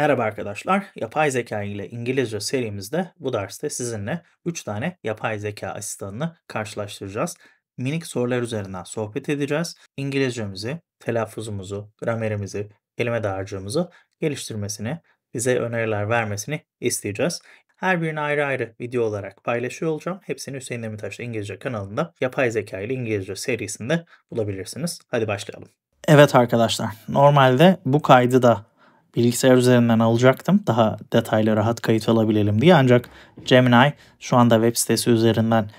Merhaba arkadaşlar, yapay zeka ile İngilizce serimizde bu derste sizinle 3 tane yapay zeka asistanını karşılaştıracağız. Minik sorular üzerinden sohbet edeceğiz. İngilizcemizi, telaffuzumuzu, gramerimizi, kelime dağarcığımızı geliştirmesini, bize öneriler vermesini isteyeceğiz. Her birini ayrı ayrı video olarak paylaşıyor olacağım. Hepsini Hüseyin Demirtaş İngilizce kanalında Yapay Zeka ile İngilizce serisinde bulabilirsiniz. Hadi başlayalım. Evet arkadaşlar, normalde bu kaydı da bilgisayar üzerinden alacaktım. Daha detaylı rahat kayıt alabilelim diye ancak Gemini şu anda web sitesi üzerinden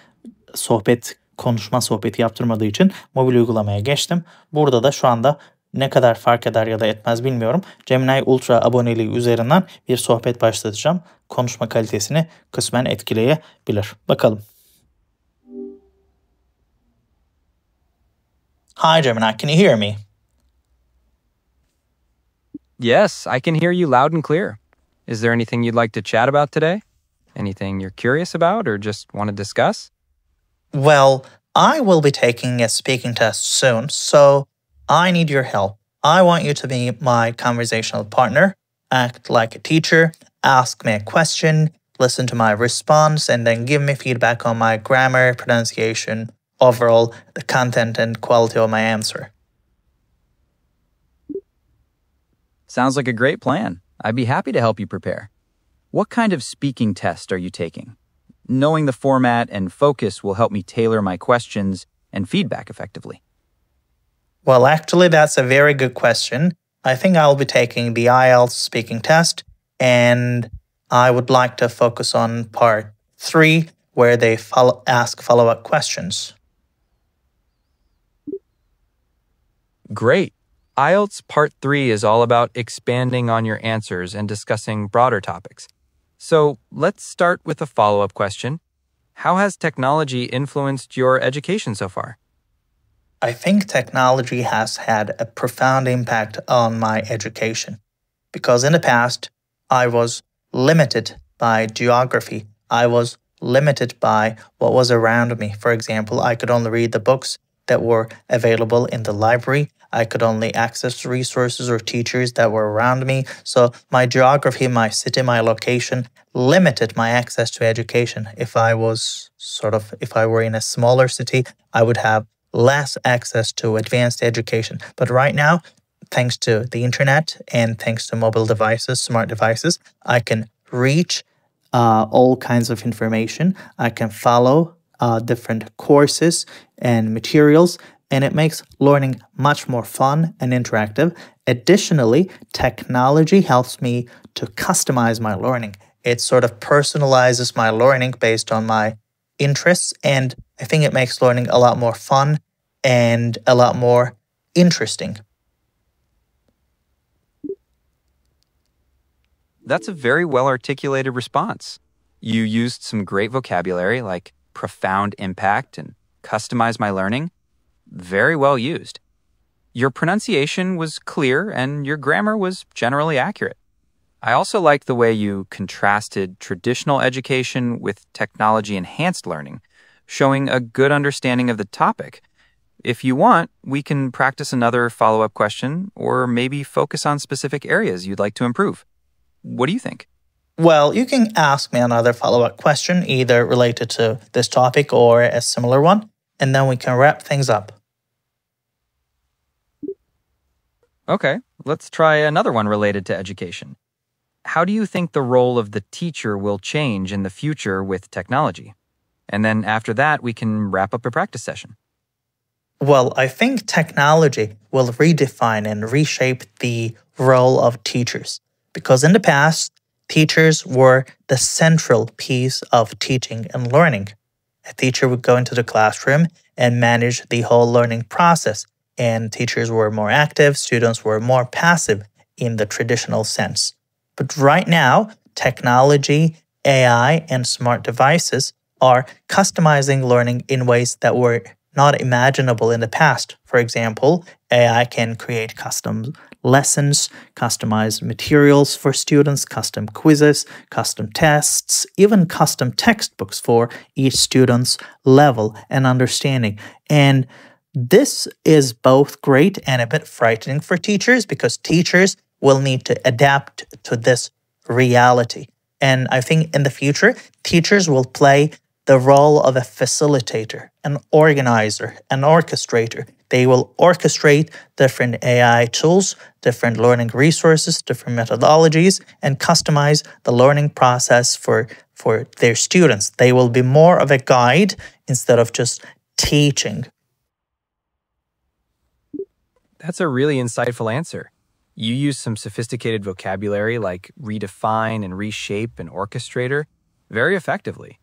sohbet konuşma sohbeti yaptırmadığı için mobil uygulamaya geçtim. Burada da şu anda ne kadar fark eder ya da etmez bilmiyorum. Gemini Ultra aboneliği üzerinden bir sohbet başlatacağım. Konuşma kalitesini kısmen etkileyebilir. Bakalım. Hi Gemini, can you hear me? Yes, I can hear you loud and clear. Is there anything you'd like to chat about today? Anything you're curious about or just want to discuss? Well, I will be taking a speaking test soon, so I need your help. I want you to be my conversational partner, act like a teacher, ask me a question, listen to my response, and then give me feedback on my grammar, pronunciation, overall, the content, and quality of my answer. Sounds like a great plan. I'd be happy to help you prepare. What kind of speaking test are you taking? Knowing the format and focus will help me tailor my questions and feedback effectively. Well, actually, that's a very good question. I think I'll be taking the IELTS speaking test, and I would like to focus on part three, where they follow ask follow up questions. Great. IELTS Part 3 is all about expanding on your answers and discussing broader topics. So let's start with a follow up question How has technology influenced your education so far? I think technology has had a profound impact on my education because in the past, I was limited by geography. I was limited by what was around me. For example, I could only read the books that were available in the library. I could only access resources or teachers that were around me, so my geography, my city, my location limited my access to education. If I was sort of, if I were in a smaller city, I would have less access to advanced education. But right now, thanks to the internet and thanks to mobile devices, smart devices, I can reach uh, all kinds of information. I can follow uh, different courses and materials and it makes learning much more fun and interactive. Additionally, technology helps me to customize my learning. It sort of personalizes my learning based on my interests, and I think it makes learning a lot more fun and a lot more interesting. That's a very well articulated response. You used some great vocabulary like profound impact and customize my learning very well used. Your pronunciation was clear and your grammar was generally accurate. I also liked the way you contrasted traditional education with technology enhanced learning, showing a good understanding of the topic. If you want, we can practice another follow up question or maybe focus on specific areas you'd like to improve. What do you think? Well, you can ask me another follow up question, either related to this topic or a similar one, and then we can wrap things up. Okay, let's try another one related to education. How do you think the role of the teacher will change in the future with technology? And then after that, we can wrap up a practice session. Well, I think technology will redefine and reshape the role of teachers because in the past, teachers were the central piece of teaching and learning. A teacher would go into the classroom and manage the whole learning process and teachers were more active, students were more passive in the traditional sense. But right now, technology, AI, and smart devices are customizing learning in ways that were not imaginable in the past. For example, AI can create custom lessons, customized materials for students, custom quizzes, custom tests, even custom textbooks for each student's level and understanding. And this is both great and a bit frightening for teachers because teachers will need to adapt to this reality. And I think in the future, teachers will play the role of a facilitator, an organizer, an orchestrator. They will orchestrate different AI tools, different learning resources, different methodologies, and customize the learning process for, for their students. They will be more of a guide instead of just teaching. That's a really insightful answer. You use some sophisticated vocabulary like redefine and reshape and orchestrator very effectively.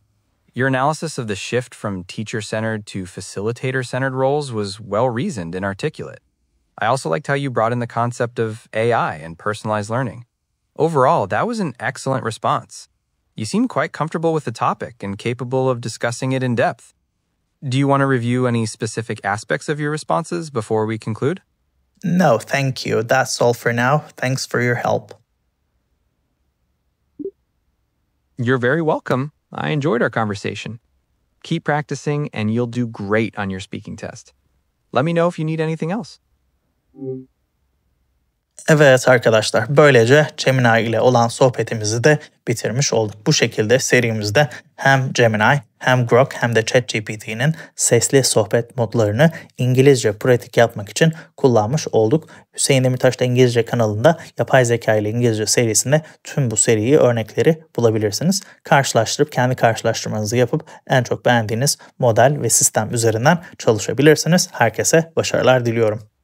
Your analysis of the shift from teacher centered to facilitator centered roles was well reasoned and articulate. I also liked how you brought in the concept of AI and personalized learning. Overall, that was an excellent response. You seem quite comfortable with the topic and capable of discussing it in depth. Do you want to review any specific aspects of your responses before we conclude? No, thank you. That's all for now. Thanks for your help. You're very welcome. I enjoyed our conversation. Keep practicing and you'll do great on your speaking test. Let me know if you need anything else. Evet arkadaşlar böylece Gemini ile olan sohbetimizi de bitirmiş olduk. Bu şekilde serimizde hem Gemini hem Grok hem de ChatGPT'nin sesli sohbet modlarını İngilizce pratik yapmak için kullanmış olduk. Hüseyin Demirtaş'ta İngilizce kanalında Yapay Zeka ile İngilizce serisinde tüm bu seriyi örnekleri bulabilirsiniz. Karşılaştırıp kendi karşılaştırmanızı yapıp en çok beğendiğiniz model ve sistem üzerinden çalışabilirsiniz. Herkese başarılar diliyorum.